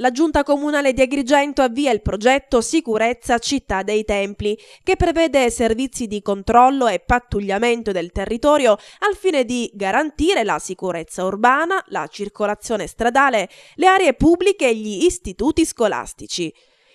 La Giunta Comunale di Agrigento avvia il progetto Sicurezza Città dei Templi, che prevede servizi di controllo e pattugliamento del territorio al fine di garantire la sicurezza urbana, la circolazione stradale, le aree pubbliche e gli istituti scolastici.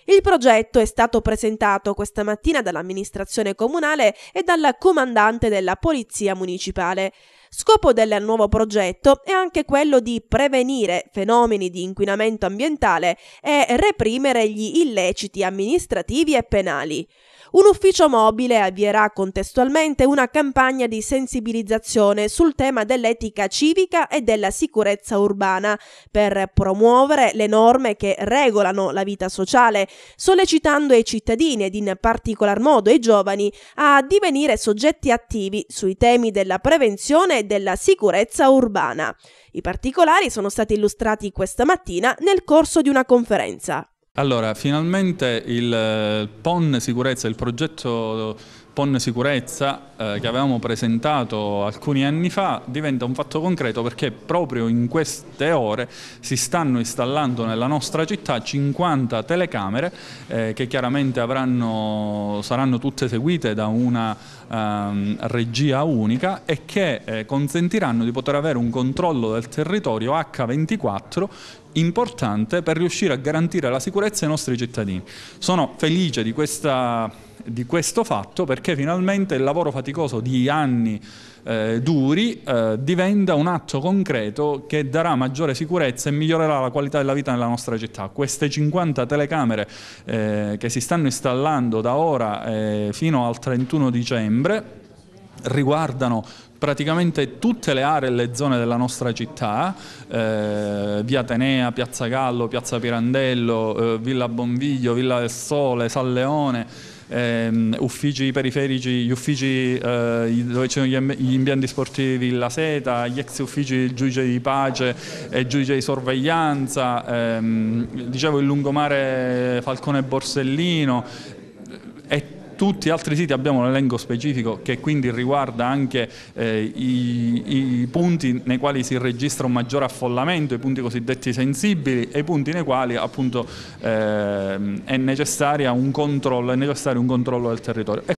Il progetto è stato presentato questa mattina dall'amministrazione comunale e dalla comandante della Polizia Municipale. Scopo del nuovo progetto è anche quello di prevenire fenomeni di inquinamento ambientale e reprimere gli illeciti amministrativi e penali. Un ufficio mobile avvierà contestualmente una campagna di sensibilizzazione sul tema dell'etica civica e della sicurezza urbana per promuovere le norme che regolano la vita sociale, sollecitando i cittadini ed in particolar modo i giovani a divenire soggetti attivi sui temi della prevenzione e della sicurezza urbana. I particolari sono stati illustrati questa mattina nel corso di una conferenza. Allora, finalmente eh, il PON sicurezza, il progetto PON sicurezza eh, che avevamo presentato alcuni anni fa diventa un fatto concreto perché proprio in queste ore si stanno installando nella nostra città 50 telecamere eh, che chiaramente avranno, saranno tutte seguite da una ehm, regia unica e che eh, consentiranno di poter avere un controllo del territorio H24 importante per riuscire a garantire la sicurezza ai nostri cittadini. Sono felice di questa di questo fatto perché finalmente il lavoro faticoso di anni eh, duri eh, diventa un atto concreto che darà maggiore sicurezza e migliorerà la qualità della vita nella nostra città. Queste 50 telecamere eh, che si stanno installando da ora eh, fino al 31 dicembre riguardano praticamente tutte le aree e le zone della nostra città, eh, eh, via Atenea, piazza Gallo, piazza Pirandello, eh, villa Bonviglio, villa del Sole, San Leone, ehm, uffici periferici, gli uffici eh, dove c'erano gli, gli, impianti sportivi La Seta, gli ex uffici del giudice di pace e giudice di sorveglianza, ehm, dicevo il lungomare Falcone Borsellino e tutti gli altri siti abbiamo un elenco specifico che quindi riguarda anche eh, i, i, punti nei quali si registra un maggiore affollamento, i punti cosiddetti sensibili e i punti nei quali appunto eh, è, necessario un controllo, è necessario un controllo del territorio. E